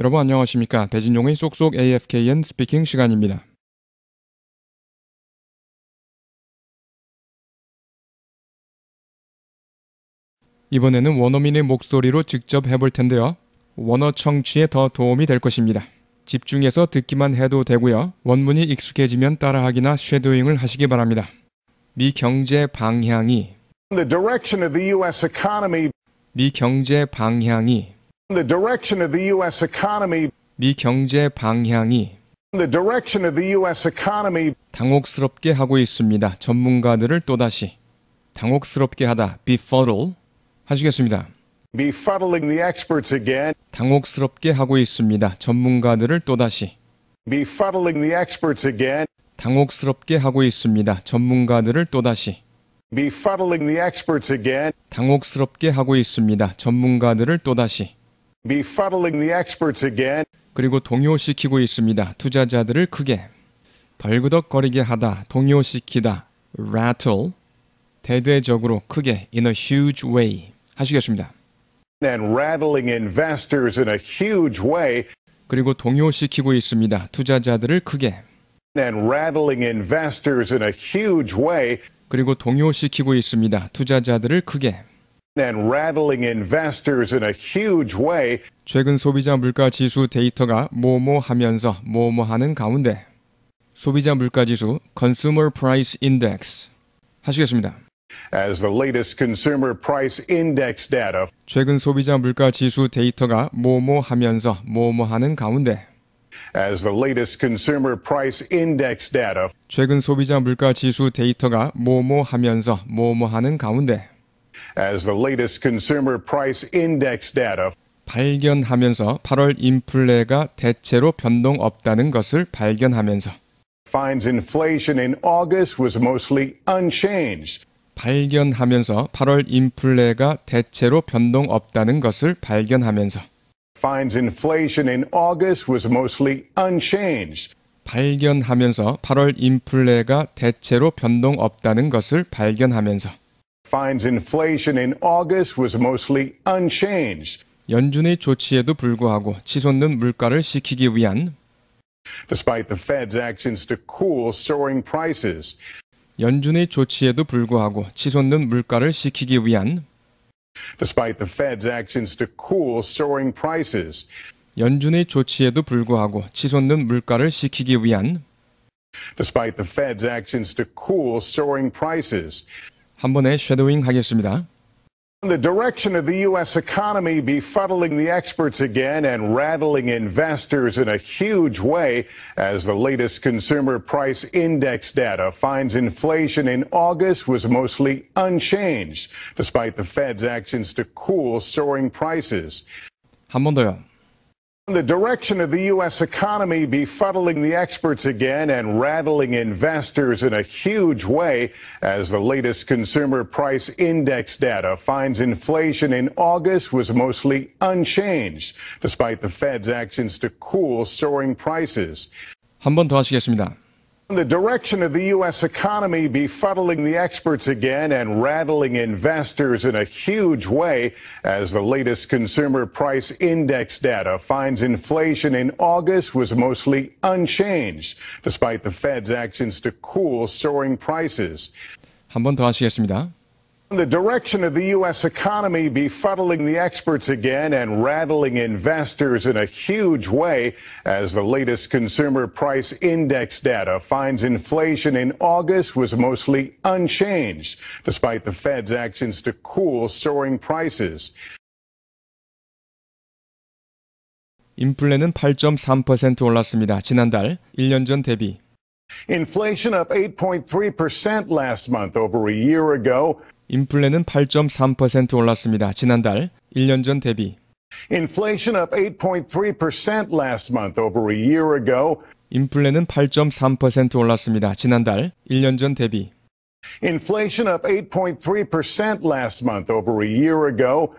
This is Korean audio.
여러분 안녕하십니까? 배진용의 쏙쏙 AFKN 스피킹 시간입니다. 이번에는 원어민의 목소리로 직접 해볼 텐데요. 원어 청취에 더 도움이 될 것입니다. 집중해서 듣기만 해도 되고요. 원문이 익숙해지면 따라하기나 쉐도잉을 하시기 바랍니다. 미 경제 방향이 미 경제 방향이 The direction of the US economy. 미 경제 방향이 The direction of the US economy. 당혹스럽게 하고 있습니다. 전문가들을 또다시 당혹스럽게 하다 befuddle 하시겠습니다. Befuddling the experts again. 당혹스럽게 하고 있습니다. 전문가들을 또다시 Befuddling the experts again. 당혹스럽게 하고 있습니다. 전문가들을 또다시 Befuddling the experts again. 당혹스럽게 하고 있습니다. 전문가들을 또다시 그리고 동요시키고 있습니다. 투자자들을 크게 덜그덕거리게 하다, 동요시키다, rattle, 대대적으로 크게 in a huge way 하시겠습니다. And rattling investors in a huge way. 그리고 동요시키고 있습니다. 투자자들을 크게. And rattling investors in a huge way. 그리고 동요시키고 있습니다. 투자자들을 크게. and rattling investors in a huge way. 최근 소비자 물가 지수 데이터가 뭐뭐하면서 뭐뭐하는 가운데 소비자 물가 지수 (Consumer Price Index) 하시겠습니다. As the latest consumer price index data. 최근 소비자 물가 지수 데이터가 뭐뭐하면서 뭐뭐하는 가운데. As the latest consumer price index data. 최근 소비자 물가 지수 데이터가 뭐뭐하면서 뭐뭐하는 가운데. as the latest consumer price index data 발견하면서 8월 인플레가 대체로 변동 없다는 것을 발견하면서 finds inflation in August was mostly unchanged. 발견하면서 8월 인플레가 대체로 변동 없다는 것을 발견하면서 finds inflation in August was mostly unchanged. 발견하면서 8월 인플레가 대체로 변동 없다는 것을 발견하면서 finds inflation in August was mostly unchanged. 연준의 조치에도 불구하고 치솟는 물가를 식히기 위한 Despite the Fed's actions to cool soaring prices. 연준의 조치에도 불구하고 치솟는 물가를 식히기 위한 Despite the Fed's actions to cool soaring prices. 연준의 조치에도 불구하고 치솟는 물가를 식히기 위한 Despite the Fed's actions to cool soaring prices. 한 번에 쉐도잉 하겠습니다. The direction of the U.S. economy befuddling the experts again and rattling investors in a huge way as the latest consumer price index data finds inflation in August was mostly unchanged despite the Fed's actions to cool soaring prices. 한 번 더요. The direction of the U.S. economy befuddling the experts again and rattling investors in a huge way as the latest consumer price index data finds inflation in August was mostly unchanged despite the Fed's actions to cool soaring prices. 한번 더 하시겠습니다. The direction of the U.S. economy befuddling the experts again and rattling investors in a huge way as the latest consumer price index data finds inflation in August was mostly unchanged despite the Fed's actions to cool soaring prices. 한번 더 하시겠습니다. The direction of the U.S. economy befuddling the experts again and rattling investors in a huge way as the latest consumer price index data finds inflation in August was mostly unchanged despite the Fed's actions to cool soaring prices. 인플레는 8.3% 올랐습니다. 지난달 1년 전 대비 Inflation up 8.3% last month over a year ago. 인플레는 8.3% 올랐습니다. 지난달 1년 전 대비. Inflation up 8.3% last month over a year ago. 인플레는 8.3% 올랐습니다. 지난달 1년 전 대비. Inflation up 8.3% last month over a year ago.